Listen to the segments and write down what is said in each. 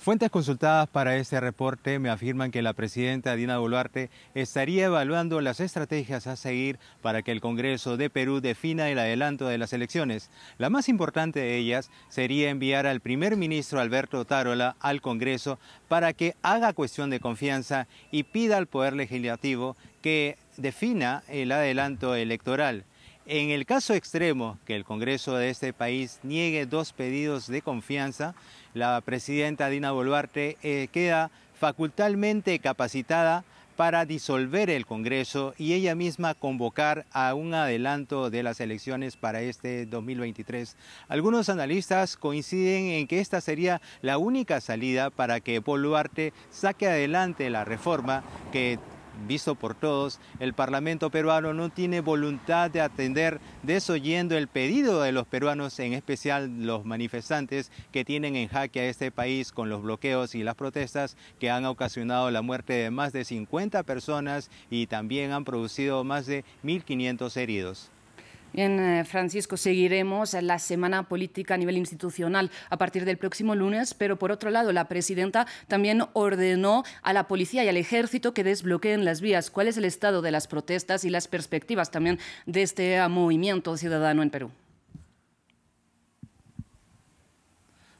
Fuentes consultadas para este reporte me afirman que la presidenta Dina Boluarte estaría evaluando las estrategias a seguir para que el Congreso de Perú defina el adelanto de las elecciones. La más importante de ellas sería enviar al primer ministro Alberto Tarola al Congreso para que haga cuestión de confianza y pida al Poder Legislativo que defina el adelanto electoral. En el caso extremo que el Congreso de este país niegue dos pedidos de confianza, la presidenta Dina Boluarte eh, queda facultalmente capacitada para disolver el Congreso y ella misma convocar a un adelanto de las elecciones para este 2023. Algunos analistas coinciden en que esta sería la única salida para que Boluarte saque adelante la reforma que visto por todos, el Parlamento peruano no tiene voluntad de atender desoyendo el pedido de los peruanos, en especial los manifestantes que tienen en jaque a este país con los bloqueos y las protestas que han ocasionado la muerte de más de 50 personas y también han producido más de 1.500 heridos. Bien, eh, Francisco, seguiremos la semana política a nivel institucional a partir del próximo lunes, pero por otro lado, la presidenta también ordenó a la policía y al ejército que desbloqueen las vías. ¿Cuál es el estado de las protestas y las perspectivas también de este movimiento ciudadano en Perú?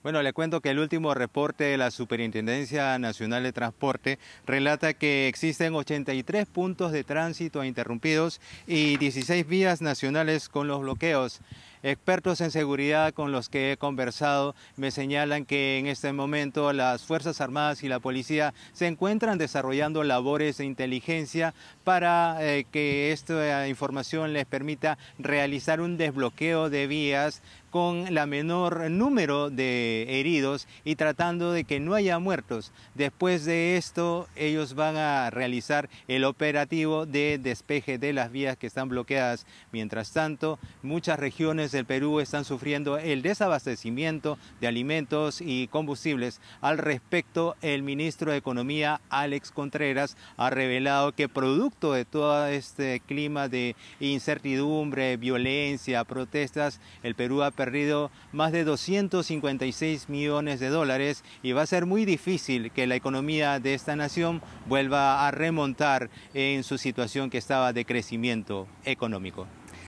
Bueno, le cuento que el último reporte de la Superintendencia Nacional de Transporte relata que existen 83 puntos de tránsito interrumpidos y 16 vías nacionales con los bloqueos. Expertos en seguridad con los que he conversado me señalan que en este momento las Fuerzas Armadas y la policía se encuentran desarrollando labores de inteligencia para eh, que esta información les permita realizar un desbloqueo de vías con la menor número de heridos y tratando de que no haya muertos. Después de esto, ellos van a realizar el operativo de despeje de las vías que están bloqueadas. Mientras tanto, muchas regiones del Perú están sufriendo el desabastecimiento de alimentos y combustibles. Al respecto, el ministro de Economía, Alex Contreras, ha revelado que producto de todo este clima de incertidumbre, violencia, protestas, el Perú ha perdido más de 256 millones de dólares y va a ser muy difícil que la economía de esta nación vuelva a remontar en su situación que estaba de crecimiento económico.